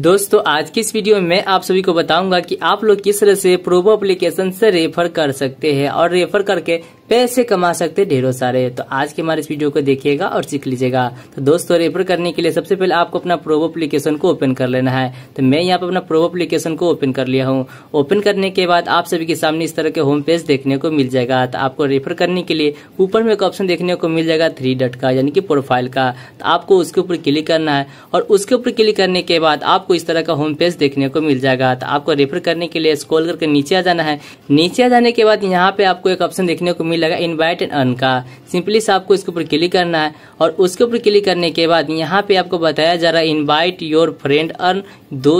दोस्तों आज की इस वीडियो में मैं आप सभी को बताऊंगा कि आप लोग किस तरह से प्रोबो एप्लीकेशन से रेफर कर सकते हैं और रेफर करके पैसे कमा सकते ढेरों सारे तो आज के हमारे इस वीडियो को देखिएगा और सीख लीजिएगा तो दोस्तों रेफर करने के लिए सबसे पहले आपको अपना प्रोबो एप्लीकेशन को ओपन कर लेना है तो मैं यहाँ पर अपना प्रोबो एप्लीकेशन को ओपन कर लिया हूँ ओपन करने के बाद आप सभी के सामने इस तरह के होम पेज देखने को मिल जाएगा तो आपको रेफर करने के लिए ऊपर में एक ऑप्शन देखने को मिल जाएगा थ्री डट का यानी कि प्रोफाइल का तो आपको उसके ऊपर क्लिक करना है और उसके ऊपर क्लिक करने के बाद आप आपको इस तरह का होम पेज देखने को मिल जाएगा तो आपको रेफर करने के लिए स्क्रॉल करके नीचे आ जाना है नीचे आ जाने के बाद यहाँ पे आपको एक ऑप्शन देखने को मिलेगा इन्वाइट एंड अर्न का सिंपली से आपको इसके ऊपर क्लिक करना है और उसके ऊपर क्लिक करने के बाद यहाँ पे आपको बताया जा रहा है इन्वाइट योर फ्रेंड अर्न दो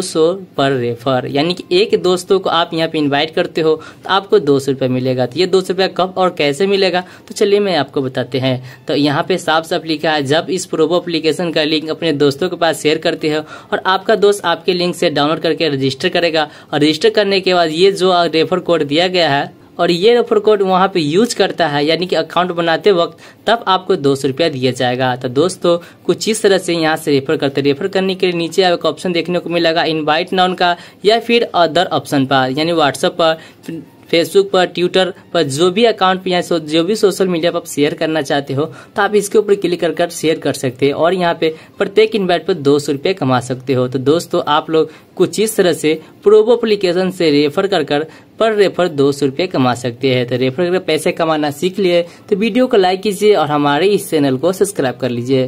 पर रेफर यानी कि एक दोस्तों को आप यहाँ पे इन्वाइट करते हो तो आपको दो सौ मिलेगा तो ये दो सौ कब और कैसे मिलेगा तो चलिए मैं आपको बताते हैं तो यहाँ पे साफ साफ लिखा है जब इस प्रोबो एप्लीकेशन का लिंक अपने दोस्तों के पास शेयर करते हो और आपका दोस्त दोस्त आपके लिंक से डाउनलोड करके रजिस्टर करेगा और रजिस्टर करने के बाद ये जो रेफर कोड दिया गया है और ये रेफर कोड वहाँ पे यूज करता है यानी कि अकाउंट बनाते वक्त तब आपको दो सौ रुपया दिया जाएगा तो दोस्तों कुछ इस तरह से यहाँ से रेफर करते रेफर करने के लिए नीचे आपको ऑप्शन देखने को मिलेगा इनवाइट नाउन का या फिर अदर ऑप्शन पर यानी व्हाट्सअप पर फेसबुक पर ट्विटर पर जो भी अकाउंट पर जो भी सोशल मीडिया पर आप शेयर करना चाहते हो तो आप इसके ऊपर क्लिक कर शेयर कर सकते हैं और यहाँ पे प्रत्येक इन्वाइट पर दो सौ रुपये कमा सकते हो तो दोस्तों आप लोग कुछ इस तरह से प्रोबो एप्लीकेशन से रेफर कर कर पर रेफर दो सौ रुपये कमा सकते हैं तो रेफर कर पैसे कमाना सीख लिए तो वीडियो को लाइक कीजिए और हमारे इस चैनल को सब्सक्राइब कर लीजिए